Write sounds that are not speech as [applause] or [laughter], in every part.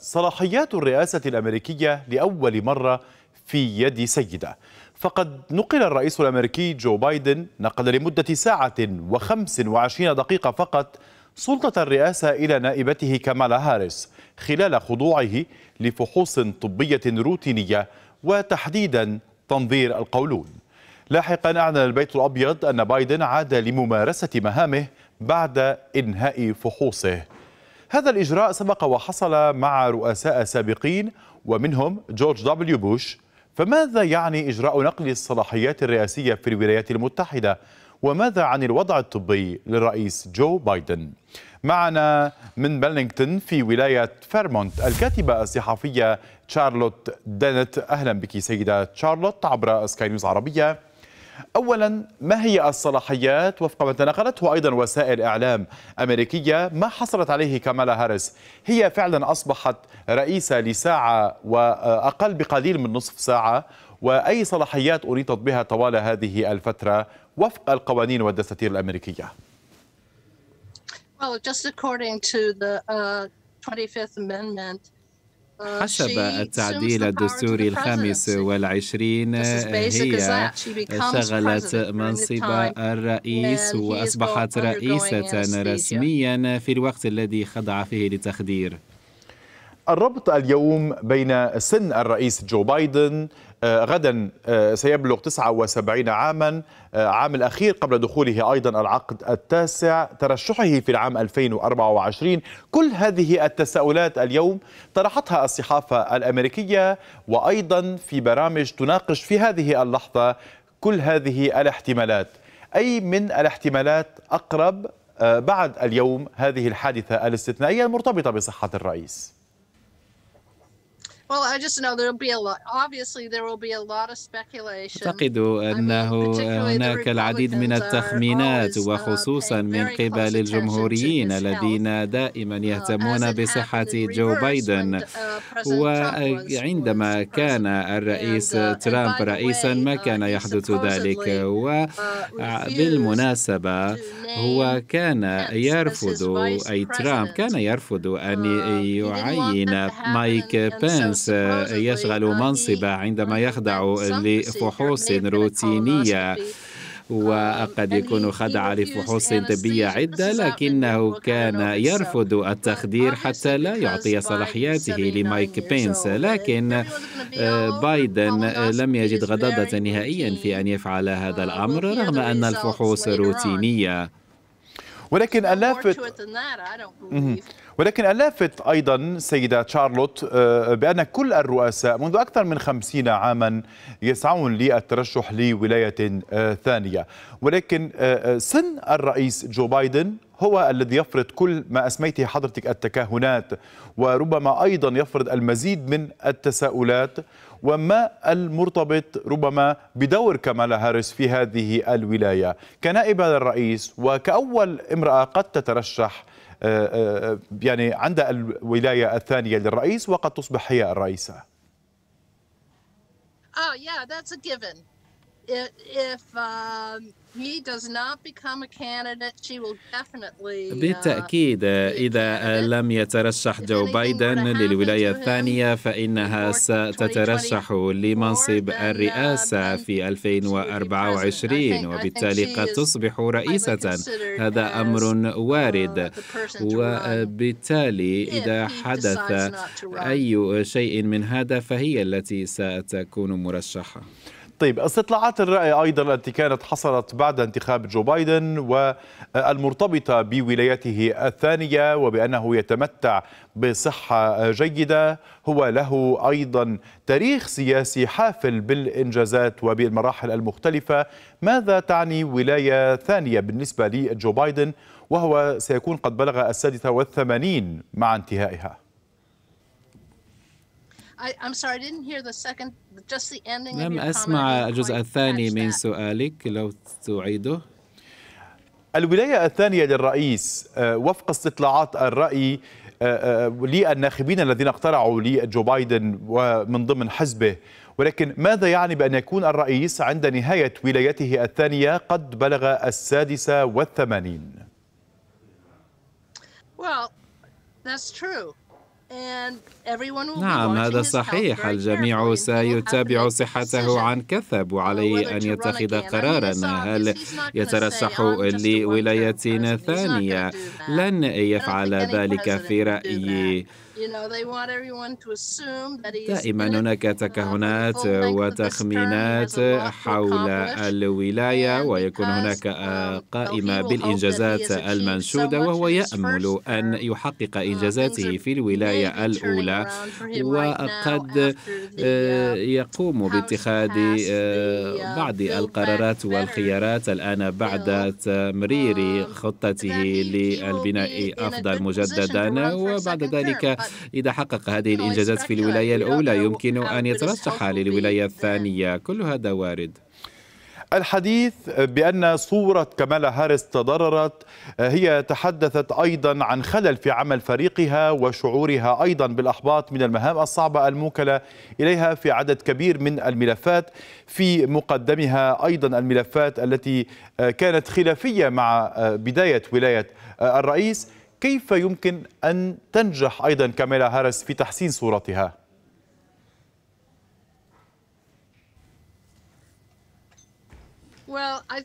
صلاحيات الرئاسة الأمريكية لأول مرة في يد سيدة فقد نقل الرئيس الأمريكي جو بايدن نقل لمدة ساعة وخمس وعشرين دقيقة فقط سلطة الرئاسة إلى نائبته كامالا هاريس خلال خضوعه لفحوص طبية روتينية وتحديدا تنظير القولون لاحقا أعلن البيت الأبيض أن بايدن عاد لممارسة مهامه بعد إنهاء فحوصه هذا الإجراء سبق وحصل مع رؤساء سابقين ومنهم جورج دبليو بوش فماذا يعني إجراء نقل الصلاحيات الرئاسية في الولايات المتحدة وماذا عن الوضع الطبي للرئيس جو بايدن معنا من بلينغتون في ولاية فيرمونت الكاتبة الصحفية شارلوت دانت أهلا بك سيدة شارلوت عبر سكاي نيوز عربية أولا ما هي الصلاحيات وفق ما تناقلته أيضا وسائل إعلام أمريكية ما حصلت عليه كامالا هاريس هي فعلا أصبحت رئيسة لساعة وأقل بقليل من نصف ساعة وأي صلاحيات أريدت بها طوال هذه الفترة وفق القوانين والدساتير الأمريكية Well, just according to the uh, 25th Amendment, Uh, حسب التعديل الدستوري الخامس والعشرين آه، هي شغلت منصب الرئيس وأصبحت رئيسة رسميا في الوقت الذي خضع فيه للتخدير الربط اليوم بين سن الرئيس جو بايدن آه، غدا آه، سيبلغ 79 عاما آه، عام الأخير قبل دخوله أيضا العقد التاسع ترشحه في العام 2024 كل هذه التساؤلات اليوم طرحتها الصحافة الأمريكية وأيضا في برامج تناقش في هذه اللحظة كل هذه الاحتمالات أي من الاحتمالات أقرب بعد اليوم هذه الحادثة الاستثنائية المرتبطة بصحة الرئيس Well, I just know there'll be a lot. Obviously, there will be a lot of speculation. أعتقد أنه هناك العديد من التخمينات uh, وخصوصا من قبل الجمهوريين uh, الذين دائما يهتمون بصحة جو uh, بايدن وعندما كان الرئيس ترامب رئيسا ما كان يحدث ذلك وبالمناسبة آه، هو كان يرفض أي ترامب كان يرفض أن يعين مايك بينس آه، يشغل منصبه عندما يخضع لفحوص روتينيه وقد آه، يكون خضع لفحوص طبية عدة لكنه كان يرفض التخدير آه، حتى لا يعطي صلاحياته لمايك بينس لكن بايدن لم يجد غضاضة نهائيا في أن يفعل هذا الأمر رغم أن الفحوص روتينية ولكن اللافت ولكن ألافت أيضا سيدة شارلوت آه، بأن كل الرؤساء منذ أكثر من خمسين عاما يسعون للترشح لولاية آه، ثانية ولكن آه، سن الرئيس جو بايدن هو الذي يفرض كل ما أسميته حضرتك التكهنات وربما أيضا يفرض المزيد من التساؤلات وما المرتبط ربما بدور كمالا هاريس في هذه الولاية كنائبة للرئيس وكأول امرأة قد تترشح آه، آه، يعني عند الولاية الثانية للرئيس وقد تصبح هي الرئيسة. Oh yeah, that's a given. if, if um, he does not become a candidate, she will definitely. [laughs] Uh, بالتأكيد إذا آه، لم يترشح جو بايدن للولاية الثانية فإنها ستترشح لمنصب uh, الرئاسة في 2024 وبالتالي قد تصبح رئيسة هذا أمر uh, وارد وبالتالي إذا حدث أي شيء من هذا فهي التي ستكون مرشحة. طيب استطلاعات الرأي أيضا التي كانت حصلت بعد انتخاب جو بايدن والمرتبطة بولايته الثانية وبأنه يتمتع بصحة جيدة هو له أيضا تاريخ سياسي حافل بالإنجازات وبالمراحل المختلفة ماذا تعني ولاية ثانية بالنسبة لجو بايدن وهو سيكون قد بلغ السادسة والثمانين مع انتهائها؟ I'm sorry, I didn't hear the second, just the ending لم أسمع الجزء الثاني من سؤالك لو تعيده. الولاية الثانية للرئيس آه، وفق استطلاعات الرأي آه، آه، للناخبين الذين اقترعوا لجو بايدن ومن ضمن حزبه ولكن ماذا يعني بأن يكون الرئيس عند نهاية ولايته الثانية قد بلغ السادسة والثمانين؟ Well, that's true. نعم هذا صحيح الجميع سيتابع صحته عن كثب وعليه أن يتخذ قرارا هل يترشح لولاية ثانية لن يفعل ذلك في رأيي دائما هناك تكهنات وتخمينات حول الولاية ويكون هناك آه، um, قائمة بالإنجازات المنشودة وهو يأمل أن يحقق uh, إنجازاته في الولاية الأولى وقد آه، uh, يقوم باتخاذ آه، uh, بعض القرارات والخيارات الآن بعد تمرير um, خطته للبناء أفضل مجددا وبعد ذلك [laughs] إذا حقق هذه الإنجازات في الولاية الأولى يمكن أن يترشح للولاية الثانية كل هذا وارد الحديث بأن صورة كمالا هاريس تضررت هي تحدثت أيضا عن خلل في عمل فريقها وشعورها أيضا بالأحباط من المهام الصعبة الموكلة إليها في عدد كبير من الملفات في مقدمها أيضا الملفات التي كانت خلافية مع بداية ولاية الرئيس كيف يمكن أن تنجح أيضا كاميلا هارس في تحسين صورتها؟ Well, I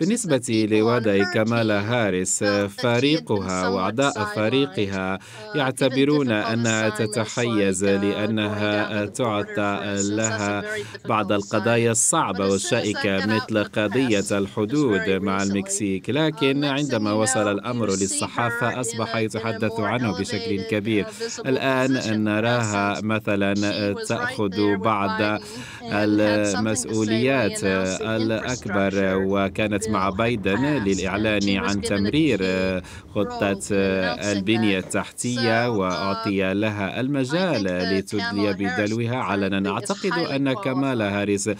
بالنسبة لوضع كامالا هاريس فريقها وأعضاء فريقها uh, يعتبرون أنها تتحيز uh, لأنها تعطى لها بعض القضايا الصعبة والشائكة مثل قضية الحدود مع uh, المكسيك لكن عندما وصل الأمر للصحافة أصبح يتحدث عنه بشكل كبير الآن نراها مثلا تأخذ بعض المسؤوليات آه، الأكبر وكانت مع بايدن للإعلان عن تمرير خطة البنية التحتية uh, وأعطي لها المجال uh, لتدلي بدلوها علنا أعتقد أن كمالا هاريس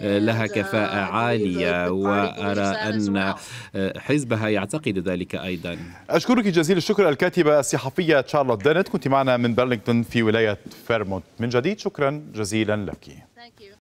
لها كفاءة uh, عالية وأرى أن آه، حزبها يعتقد ذلك أيضا أشكرك جزيل الشكر الكاتبة الصحفية تشارلوت دينت كنت معنا من برلينغتون في ولاية فيرمونت من جديد شكرا جزيلا لك